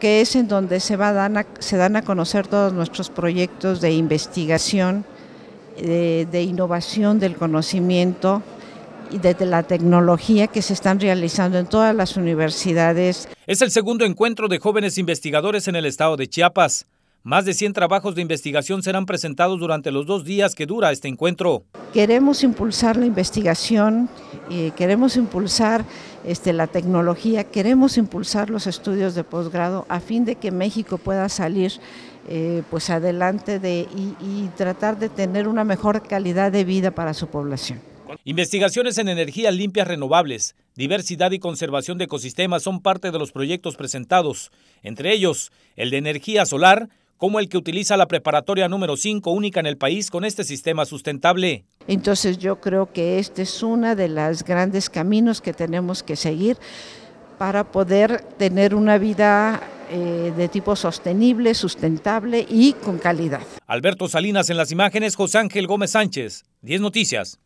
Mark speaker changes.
Speaker 1: que es en donde se, va dan a, se dan a conocer todos nuestros proyectos de investigación, de, innovación del conocimiento y de, la tecnología que se están realizando en todas las universidades.
Speaker 2: Es el segundo encuentro de jóvenes investigadores en el estado de Chiapas. Más de 100 trabajos de investigación serán presentados durante los dos días que dura este encuentro.
Speaker 1: Queremos impulsar la investigación queremos impulsar este, la tecnología, queremos impulsar los estudios de posgrado a fin de que México pueda salir eh, pues adelante de, y, y tratar de tener una mejor calidad de vida para su población.
Speaker 2: Investigaciones en energías limpias renovables, diversidad y conservación de ecosistemas son parte de los proyectos presentados, entre ellos el de energía solar, como el que utiliza la preparatoria número 5 única en el país con este sistema sustentable.
Speaker 1: Entonces yo creo que este es uno de los grandes caminos que tenemos que seguir para poder tener una vida eh, de tipo sostenible, sustentable y con calidad.
Speaker 2: Alberto Salinas en las imágenes, José Ángel Gómez Sánchez, 10 Noticias.